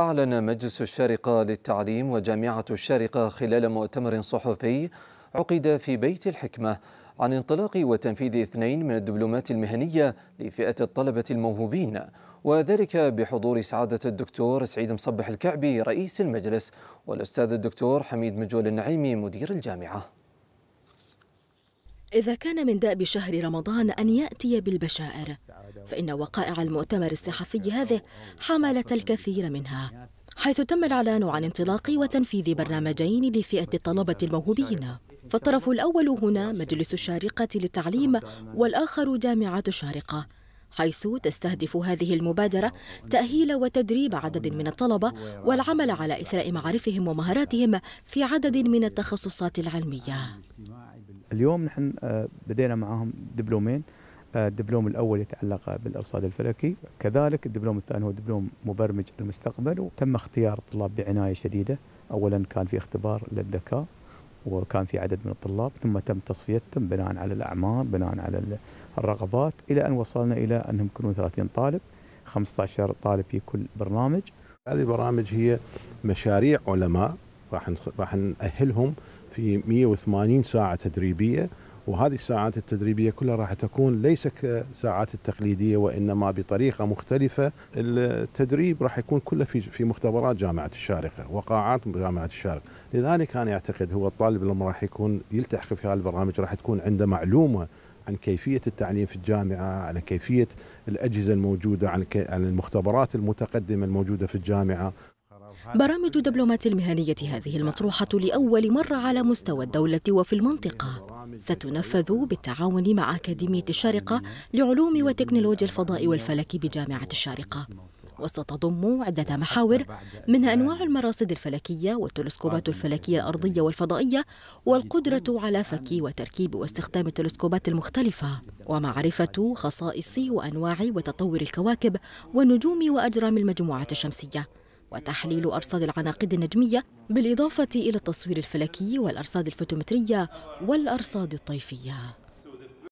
أعلن مجلس الشارقة للتعليم وجامعة الشارقة خلال مؤتمر صحفي عقد في بيت الحكمة عن انطلاق وتنفيذ اثنين من الدبلومات المهنية لفئة الطلبة الموهوبين وذلك بحضور سعادة الدكتور سعيد مصبح الكعبي رئيس المجلس والأستاذ الدكتور حميد مجول النعيمي مدير الجامعة إذا كان من دأب شهر رمضان أن يأتي بالبشائر فإن وقائع المؤتمر الصحفي هذه حملت الكثير منها حيث تم الإعلان عن انطلاق وتنفيذ برنامجين لفئة الطلبة الموهوبين فالطرف الأول هنا مجلس الشارقة للتعليم والآخر جامعة الشارقة حيث تستهدف هذه المبادرة تأهيل وتدريب عدد من الطلبة والعمل على إثراء معارفهم ومهاراتهم في عدد من التخصصات العلمية اليوم نحن آه، بدينا معهم دبلومين آه، الدبلوم الاول يتعلق بالارصاد الفلكي كذلك الدبلوم الثاني هو دبلوم مبرمج المستقبل وتم اختيار الطلاب بعنايه شديده اولا كان في اختبار للذكاء وكان في عدد من الطلاب ثم تم تصفيتهم بناء على الاعمار بناء على الرغبات الى ان وصلنا الى انهم يكونون 30 طالب 15 طالب في كل برنامج هذه البرامج هي مشاريع علماء راح راح نأهلهم في 180 ساعة تدريبية وهذه الساعات التدريبية كلها راح تكون ليس كساعات التقليدية وإنما بطريقة مختلفة التدريب راح يكون كله في, في مختبرات جامعة الشارقة وقاعات جامعة الشارقة لذلك أنا أعتقد هو الطالب لما راح يكون يلتحق في هذا البرنامج راح تكون عنده معلومة عن كيفية التعليم في الجامعة على كيفية الأجهزة الموجودة عن المختبرات المتقدمة الموجودة في الجامعة برامج دبلومات المهنية هذه المطروحة لأول مرة على مستوى الدولة وفي المنطقة ستنفذ بالتعاون مع أكاديمية الشارقة لعلوم وتكنولوجيا الفضاء والفلك بجامعة الشارقة وستضم عدة محاور منها أنواع المراصد الفلكية والتلسكوبات الفلكية الأرضية والفضائية والقدرة على فك وتركيب واستخدام التلسكوبات المختلفة ومعرفة خصائص وأنواع وتطور الكواكب والنجوم وأجرام المجموعة الشمسية وتحليل أرصاد العناقيد النجمية بالإضافة إلى التصوير الفلكي والأرصاد الفوتومترية والأرصاد الطيفية